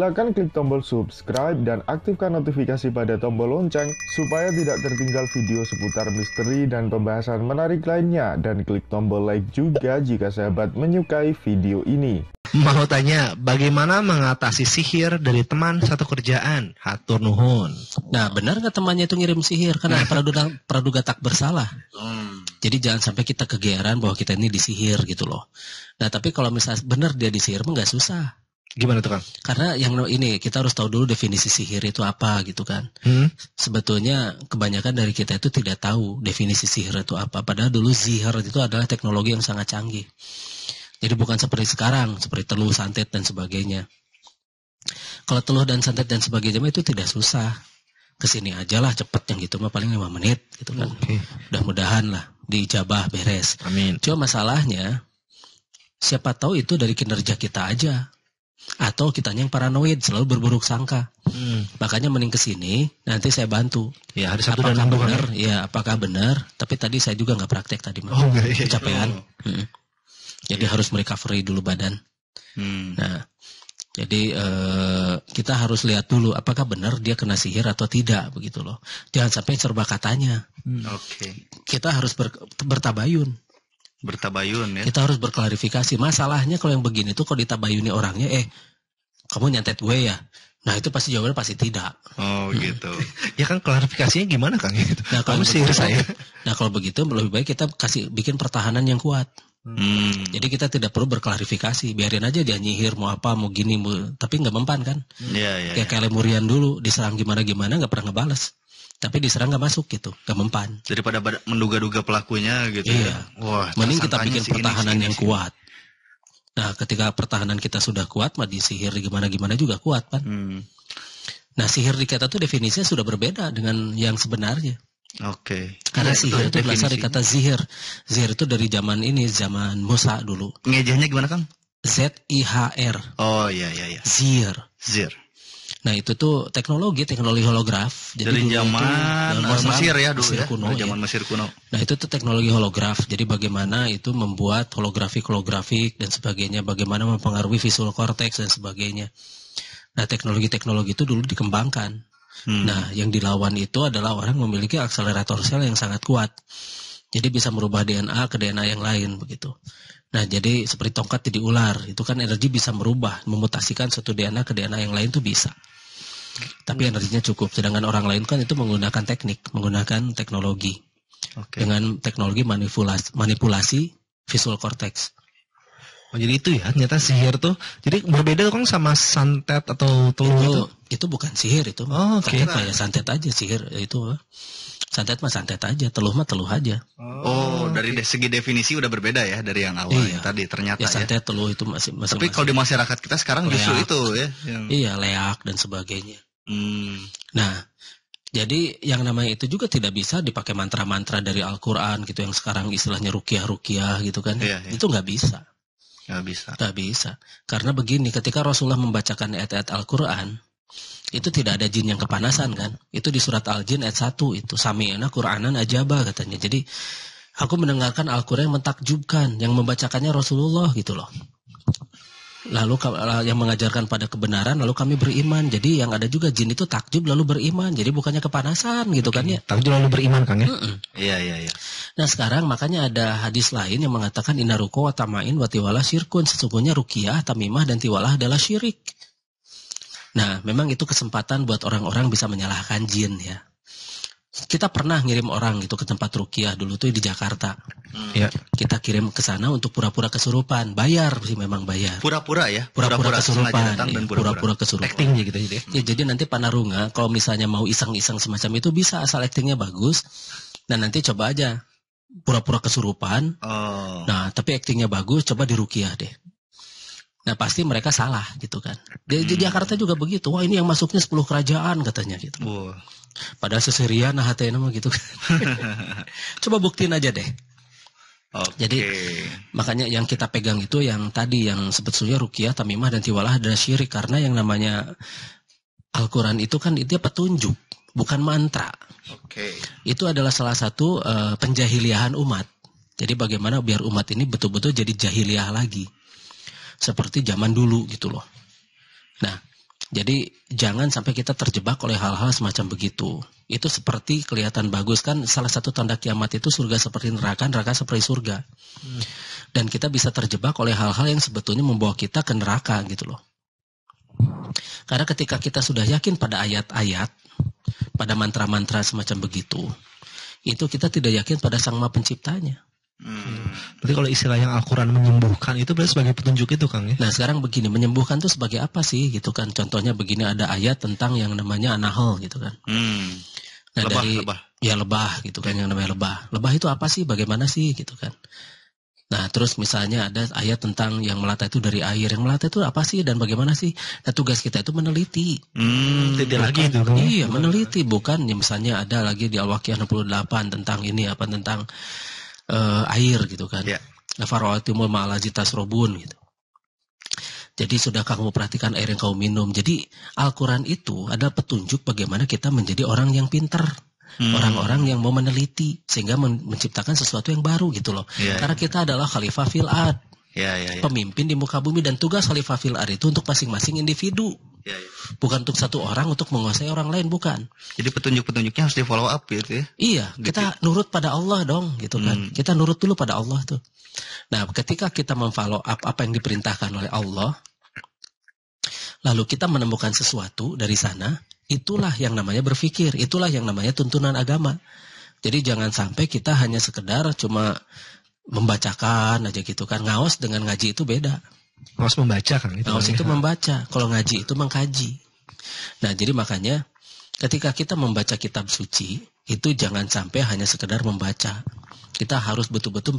Silakan klik tombol subscribe dan aktifkan notifikasi pada tombol lonceng supaya tidak tertinggal video seputar misteri dan pembahasan menarik lainnya dan klik tombol like juga jika sahabat menyukai video ini. Mau tanya, bagaimana mengatasi sihir dari teman satu kerjaan? Hatur nuhun. Nah, benar nggak temannya itu ngirim sihir? Karena praduga, praduga tak bersalah. Hmm. Jadi jangan sampai kita kegeeran bahwa kita ini disihir gitu loh. Nah, tapi kalau misalnya benar dia disihir, nggak susah. Gimana tuh kan? Karena yang ini kita harus tahu dulu definisi sihir itu apa gitu kan. Hmm? Sebetulnya kebanyakan dari kita itu tidak tahu definisi sihir itu apa. Padahal dulu sihir itu adalah teknologi yang sangat canggih. Jadi bukan seperti sekarang, seperti teluh, santet dan sebagainya. Kalau teluh dan santet dan sebagainya itu tidak susah. Kesini aja lah cepat yang gitu mah paling lima menit gitu kan. Okay. Mudah-mudahan lah diijabah beres. Amin. Cuma masalahnya siapa tahu itu dari kinerja kita aja atau kita yang paranoid selalu berburuk sangka. Hmm. Makanya mending ke sini, nanti saya bantu. Ya, hari satu apakah dan kan benar? Kan? Ya, apakah benar? Tapi tadi saya juga nggak praktek tadi, Mas. Oh, okay. Iya, iya. Kecapean. Oh. Hmm. Jadi yeah. harus merecovery dulu badan. Hmm. Nah, jadi eh, kita harus lihat dulu apakah benar dia kena sihir atau tidak begitu loh. Jangan sampai serba katanya. Hmm. Oke. Okay. Kita harus ber, bertabayun bertabayun ya. Kita harus berklarifikasi. Masalahnya kalau yang begini tuh kalau ditabayuni orangnya eh kamu nyantet gue ya. Nah itu pasti jawabannya pasti tidak. Oh hmm. gitu. ya kan klarifikasinya gimana kang? Gitu. Nah kalau begitu, saya. Nah kalau begitu lebih baik kita kasih bikin pertahanan yang kuat. Hmm. Jadi kita tidak perlu berklarifikasi, biarin aja dia nyihir mau apa mau gini mau tapi nggak mempan kan? Iya yeah, iya. kayak yeah. Kelemurian dulu diserang gimana gimana nggak pernah ngebales tapi diserang gak masuk gitu, gak mempan. Daripada menduga-duga pelakunya gitu ya. iya. ya. Wah, mending kita bikin pertahanan ini, yang ini, kuat. Nah, ketika pertahanan kita sudah kuat, mah di sihir gimana-gimana juga kuat pan. Hmm. Nah, sihir di kata itu definisinya sudah berbeda dengan yang sebenarnya. Oke. Okay. Karena ya, sihir itu, itu berasal dari kata zihir. Zihir itu dari zaman ini, zaman Musa dulu. Ngejahnya gimana, kan? Z I H R. Oh iya iya iya. Zihir. Zihir. Nah itu tuh teknologi teknologi holograf. Jadi dari zaman itu, eh, Mesir ya dulu Mesir ya. Kuno, ya. zaman ya. Mesir kuno. Nah itu tuh teknologi holograf. Jadi bagaimana itu membuat holografik holografik dan sebagainya. Bagaimana mempengaruhi visual cortex dan sebagainya. Nah teknologi-teknologi itu dulu dikembangkan. Hmm. Nah yang dilawan itu adalah orang memiliki akselerator sel yang sangat kuat. Jadi bisa merubah DNA ke DNA yang lain begitu. Nah, jadi seperti tongkat jadi ular, itu kan energi bisa merubah, memutasikan satu DNA ke DNA yang lain itu bisa. Tapi hmm. energinya cukup. Sedangkan orang lain kan itu menggunakan teknik, menggunakan teknologi. Okay. Dengan teknologi manipulasi, manipulasi visual cortex. Oh, jadi itu ya ternyata sihir tuh. Jadi berbeda kan sama santet atau telur itu, gitu? itu bukan sihir itu. Oh, okay. Ya, santet aja sihir itu. Santet mah santet aja, teluh mah teluh aja. Oh, oh dari segi definisi udah berbeda ya dari yang awal iya. ya, tadi ternyata ya. ya. Santet teluh itu masih masih Tapi kalau di masyarakat kita sekarang leak. justru itu ya. Yang... Iya, leak dan sebagainya. Hmm. Nah, jadi yang namanya itu juga tidak bisa dipakai mantra-mantra dari Al-Quran gitu yang sekarang istilahnya rukiah-rukiah gitu kan. Iya, iya. Itu nggak bisa. Gak bisa. Gak bisa. Karena begini, ketika Rasulullah membacakan ayat-ayat Al-Quran, itu tidak ada jin yang kepanasan kan? Itu di surat Al-Jin ayat 1 itu. Sami'ana Qur'anan ajaba katanya. Jadi aku mendengarkan Al-Quran yang mentakjubkan, yang membacakannya Rasulullah gitu loh lalu yang mengajarkan pada kebenaran lalu kami beriman jadi yang ada juga jin itu takjub lalu beriman jadi bukannya kepanasan gitu kan Oke, kan ya takjub lalu beriman kang ya iya iya iya nah sekarang makanya ada hadis lain yang mengatakan inaruko watamain watiwala syirkun sesungguhnya rukiah tamimah dan tiwalah adalah syirik nah memang itu kesempatan buat orang-orang bisa menyalahkan jin ya kita pernah ngirim orang gitu ke tempat rukiah dulu tuh di Jakarta. Hmm. Ya. Kita kirim ke sana untuk pura-pura kesurupan, bayar sih memang bayar. Pura-pura ya. Pura-pura kesurupan, pura-pura kesurupan. Acting gitu gitu Hmm. ya. Jadi nanti Panarunga kalau misalnya mau iseng-iseng semacam itu bisa asal actingnya bagus. Nah nanti coba aja pura-pura kesurupan. Oh. Nah tapi actingnya bagus, coba di rukiah deh. Nah pasti mereka salah gitu kan. Di, hmm. di Jakarta juga begitu. Wah ini yang masuknya 10 kerajaan katanya gitu. Wow. Padahal seseria nah ini mah gitu Coba buktiin aja deh. Okay. Jadi makanya yang kita pegang itu yang tadi yang sebetulnya rukiah, tamimah dan tiwalah adalah syirik karena yang namanya Al-Qur'an itu kan itu petunjuk, bukan mantra. Oke. Okay. Itu adalah salah satu uh, penjahiliahan umat. Jadi bagaimana biar umat ini betul-betul jadi jahiliah lagi. Seperti zaman dulu gitu loh. Nah, jadi jangan sampai kita terjebak oleh hal-hal semacam begitu. Itu seperti kelihatan bagus kan salah satu tanda kiamat itu surga seperti neraka, neraka seperti surga. Hmm. Dan kita bisa terjebak oleh hal-hal yang sebetulnya membawa kita ke neraka gitu loh. Karena ketika kita sudah yakin pada ayat-ayat, pada mantra-mantra semacam begitu, itu kita tidak yakin pada sang maha penciptanya. Hmm. Berarti kalau istilah yang Al-Quran menyembuhkan itu berarti sebagai petunjuk itu Kang ya? Nah sekarang begini, menyembuhkan itu sebagai apa sih gitu kan? Contohnya begini ada ayat tentang yang namanya anahol, gitu kan. Hmm. Nah, lebah, dari, lebah. Ya lebah gitu kan yang namanya lebah. Lebah itu apa sih? Bagaimana sih gitu kan? Nah, terus misalnya ada ayat tentang yang melata itu dari air. Yang melata itu apa sih dan bagaimana sih? Nah, tugas kita itu meneliti. Hmm, tidak lagi itu. Gitu, iya, meneliti. Bukan ya, misalnya ada lagi di Al-Waqiah 68 tentang ini, apa tentang uh, air gitu kan. Ya. Faroatimul ma'alaji tasrobun gitu. Jadi sudah kamu perhatikan air yang kamu minum? Jadi Al-Quran itu adalah petunjuk bagaimana kita menjadi orang yang pinter. Hmm. Orang-orang hmm. yang mau meneliti. Sehingga men menciptakan sesuatu yang baru gitu loh. Ya, Karena ya. kita adalah khalifah filad, Ya, ya, ya. Pemimpin di muka bumi dan tugas khalifah filad itu untuk masing-masing individu. Ya, ya. Bukan untuk satu orang untuk menguasai orang lain, bukan. Jadi petunjuk petunjuknya harus di follow up gitu ya. Iya, kita gitu. nurut pada Allah dong gitu kan. Hmm. Kita nurut dulu pada Allah tuh. Nah, ketika kita memfollow up apa yang diperintahkan oleh Allah, lalu kita menemukan sesuatu dari sana, itulah yang namanya berpikir, itulah yang namanya tuntunan agama. Jadi jangan sampai kita hanya sekedar cuma membacakan aja gitu kan. ngawas dengan ngaji itu beda. Harus membaca kan? Itu kan ya. itu membaca. Kalau ngaji itu mengkaji. Nah jadi makanya ketika kita membaca kitab suci itu jangan sampai hanya sekedar membaca. Kita harus betul-betul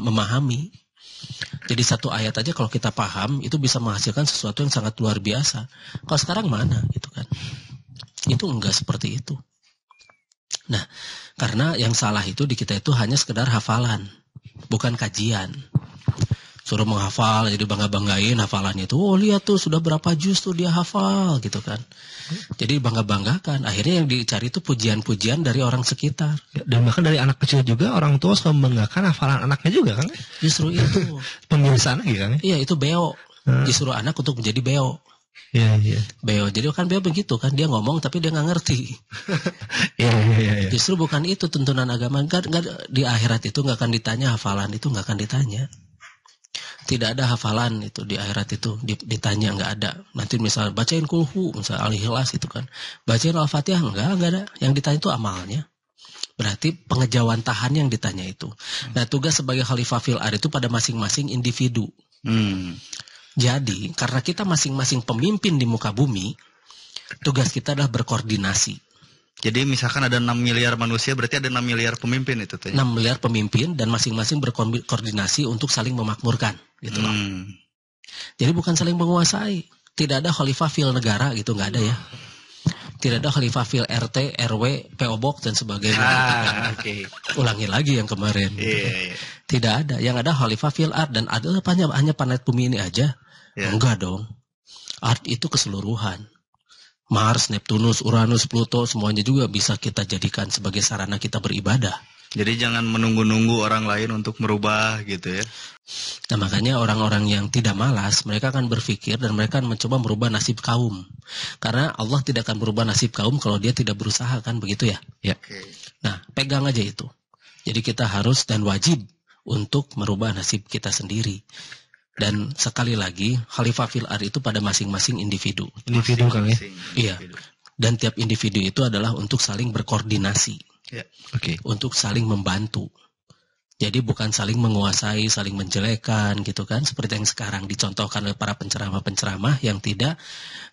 memahami. Jadi satu ayat aja kalau kita paham itu bisa menghasilkan sesuatu yang sangat luar biasa. Kalau sekarang mana gitu kan? Itu enggak seperti itu. Nah, karena yang salah itu di kita itu hanya sekedar hafalan, bukan kajian suruh menghafal jadi bangga banggain hafalannya itu oh lihat tuh sudah berapa juz tuh dia hafal gitu kan jadi bangga banggakan akhirnya yang dicari itu pujian pujian dari orang sekitar dan bahkan dari anak kecil juga orang tua suka membanggakan hafalan anaknya juga kan justru itu pembiasaan gitu kan iya itu beo hmm. anak untuk menjadi beo Iya, iya. Beo. Jadi kan Beo begitu kan dia ngomong tapi dia nggak ngerti. Iya, iya, iya, iya. Justru bukan itu tuntunan agama. Kan, di akhirat itu nggak akan ditanya hafalan itu nggak akan ditanya tidak ada hafalan itu di akhirat itu ditanya nggak ada nanti misal bacain kulhu misal al itu kan bacain al fatihah nggak nggak ada yang ditanya itu amalnya berarti pengejawantahan tahan yang ditanya itu nah tugas sebagai khalifah fil ar itu pada masing-masing individu hmm. jadi karena kita masing-masing pemimpin di muka bumi tugas kita adalah berkoordinasi jadi misalkan ada 6 miliar manusia berarti ada 6 miliar pemimpin itu tuh. 6 miliar pemimpin dan masing-masing berkoordinasi untuk saling memakmurkan gitu Hmm. Jadi bukan saling menguasai. Tidak ada khalifah fil negara gitu nggak ada ya. Tidak ada khalifah fil RT, RW, PO Box dan sebagainya. Ah, okay. Ulangi lagi yang kemarin. Gitu. Iya, yeah, iya. Tidak ada. Yang ada khalifah fil art dan ada hanya hanya planet bumi ini aja. Yeah. Enggak dong. Art itu keseluruhan. Mars, Neptunus, Uranus, Pluto, semuanya juga bisa kita jadikan sebagai sarana kita beribadah. Jadi jangan menunggu-nunggu orang lain untuk merubah gitu ya. Nah makanya orang-orang yang tidak malas mereka akan berpikir dan mereka akan mencoba merubah nasib kaum. Karena Allah tidak akan merubah nasib kaum kalau dia tidak berusaha kan begitu ya. Ya. Okay. Nah pegang aja itu. Jadi kita harus dan wajib untuk merubah nasib kita sendiri dan sekali lagi khalifah fil ar itu pada masing-masing individu. Individu kang ya. Iya. Dan tiap individu itu adalah untuk saling berkoordinasi. Ya. Oke. Okay. Untuk saling membantu. Jadi bukan saling menguasai, saling menjelekan gitu kan, seperti yang sekarang dicontohkan oleh para penceramah-penceramah yang tidak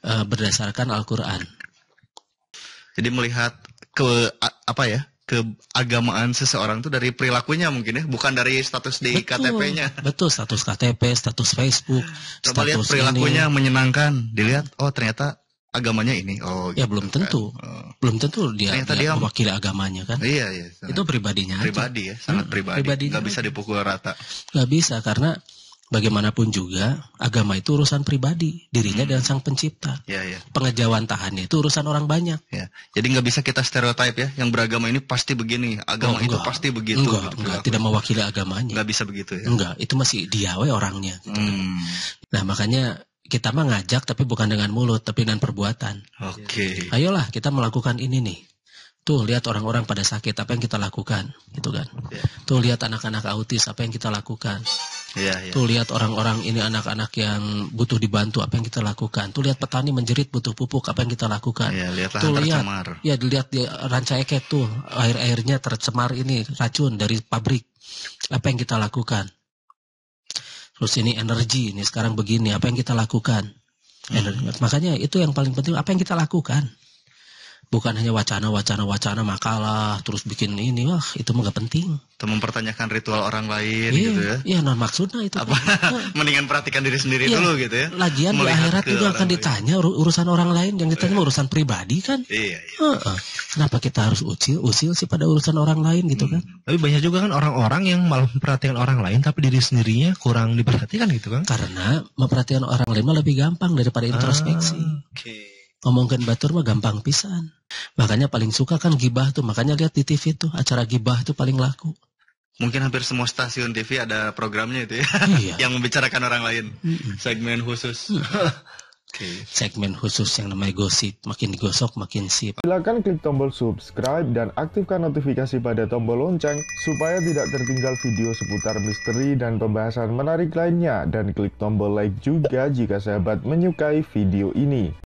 uh, berdasarkan Al-Qur'an. Jadi melihat ke apa ya? keagamaan seseorang tuh dari perilakunya mungkin ya, bukan dari status di KTP-nya. Betul, status KTP, status Facebook. Coba status lihat perilakunya ini. menyenangkan, dilihat oh ternyata agamanya ini. Oh, ya gitu, belum tentu. Kan. Oh. Belum tentu dia, ternyata dia, dia mewakili agamanya kan. Iya, iya. itu pribadinya. Pribadi aja. ya, sangat hmm, pribadi. nggak bisa dipukul rata. nggak bisa karena bagaimanapun juga agama itu urusan pribadi dirinya hmm. dan sang pencipta. Ya, ya. Pengejauhan tahannya itu urusan orang banyak. Ya. Jadi nggak bisa kita stereotip ya, yang beragama ini pasti begini, agama oh, itu pasti begitu. Enggak, gitu, enggak, tidak mewakili agamanya. Nggak bisa begitu ya. Enggak, itu masih diawe orangnya. Gitu kan. hmm. Nah makanya kita mah ngajak tapi bukan dengan mulut tapi dengan perbuatan. Oke. Okay. Ayolah kita melakukan ini nih tuh lihat orang-orang pada sakit apa yang kita lakukan gitu kan Ya. tuh lihat anak-anak autis apa yang kita lakukan Ya, ya. Tuh lihat orang-orang ini anak-anak yang butuh dibantu apa yang kita lakukan. Tuh lihat petani menjerit butuh pupuk apa yang kita lakukan. Ya, lihat tuh lihat tercemar. ya dilihat di rancaikek tuh air-airnya tercemar ini racun dari pabrik. Apa yang kita lakukan? Terus ini energi ini sekarang begini apa yang kita lakukan? Energi. Hmm. Makanya itu yang paling penting apa yang kita lakukan bukan hanya wacana-wacana-wacana makalah terus bikin ini wah itu mah gak penting atau mempertanyakan ritual orang lain yeah, gitu ya iya non maksudnya itu apa mendingan perhatikan diri sendiri yeah, dulu gitu ya lagian di akhirat juga akan lain. ditanya urusan orang lain yang ditanya yeah. urusan pribadi kan iya yeah, iya. yeah. uh -uh. kenapa kita harus usil usil sih pada urusan orang lain gitu kan hmm. tapi banyak juga kan orang-orang yang malah memperhatikan orang lain tapi diri sendirinya kurang diperhatikan gitu kan karena memperhatikan orang lain lebih gampang daripada introspeksi ah, oke okay. Ngomongkan batur mah gampang pisan. Makanya paling suka kan gibah tuh. Makanya lihat di TV tuh acara gibah tuh paling laku. Mungkin hampir semua stasiun TV ada programnya itu ya. Iya. yang membicarakan orang lain. Mm -mm. Segmen khusus. okay. Segmen khusus yang namanya gosip. Makin digosok makin sip. Silahkan klik tombol subscribe dan aktifkan notifikasi pada tombol lonceng supaya tidak tertinggal video seputar misteri dan pembahasan menarik lainnya. Dan klik tombol like juga jika sahabat menyukai video ini.